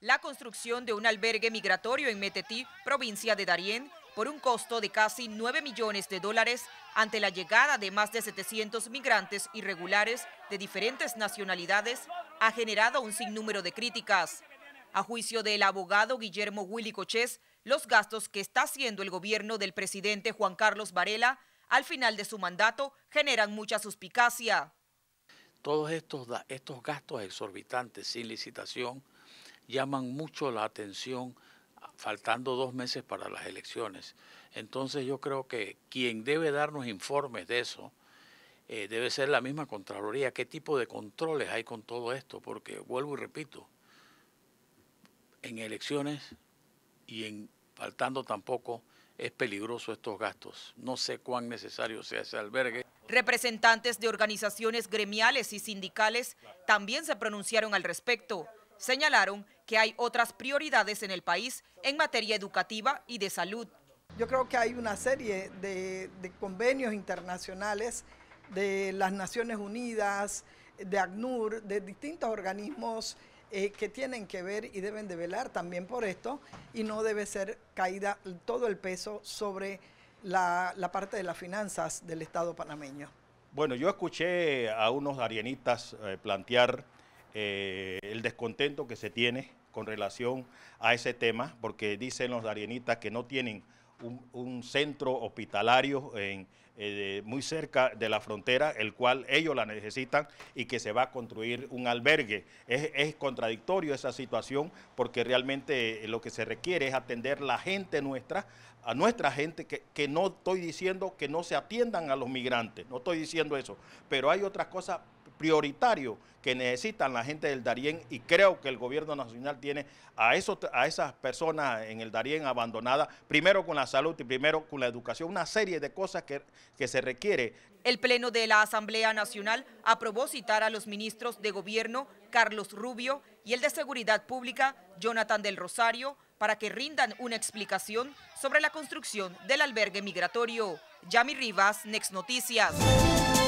la construcción de un albergue migratorio en Metetí, provincia de Darién, por un costo de casi 9 millones de dólares ante la llegada de más de 700 migrantes irregulares de diferentes nacionalidades, ha generado un sinnúmero de críticas. A juicio del abogado Guillermo Willy Cochés, los gastos que está haciendo el gobierno del presidente Juan Carlos Varela al final de su mandato generan mucha suspicacia. Todos estos, estos gastos exorbitantes sin licitación llaman mucho la atención faltando dos meses para las elecciones. Entonces yo creo que quien debe darnos informes de eso eh, debe ser la misma Contraloría. ¿Qué tipo de controles hay con todo esto? Porque vuelvo y repito, en elecciones y en faltando tampoco es peligroso estos gastos. No sé cuán necesario sea ese albergue. Representantes de organizaciones gremiales y sindicales también se pronunciaron al respecto. Señalaron que hay otras prioridades en el país en materia educativa y de salud. Yo creo que hay una serie de, convenios internacionales de las Naciones Unidas, de ACNUR, de distintos organismos eh, que tienen que ver y deben de velar también por esto y no debe ser caída todo el peso sobre la, parte de las finanzas del Estado panameño. Bueno, yo escuché a unos arienistas eh, plantear eh, el descontento que se tiene con relación a ese tema, porque dicen los darienitas que no tienen un, centro hospitalario eh, muy cerca de la frontera, el cual ellos la necesitan y que se va a construir un albergue. Es, contradictorio esa situación porque realmente eh, lo que se requiere es atender la gente nuestra, a nuestra gente, que, que, no estoy diciendo que no se atiendan a los migrantes, no estoy diciendo eso, pero hay otras cosas prioritario que necesitan la gente del Darién y creo que el gobierno nacional tiene a, a esas personas en el Darién abandonadas, primero con la salud y primero con la educación, una serie de cosas que, que se requiere. El Pleno de la Asamblea Nacional aprobó citar a los ministros de Gobierno, Carlos Rubio, y el de Seguridad Pública, Jonathan del Rosario, para que rindan una explicación sobre la construcción del albergue migratorio. Yami Rivas, Next Noticias.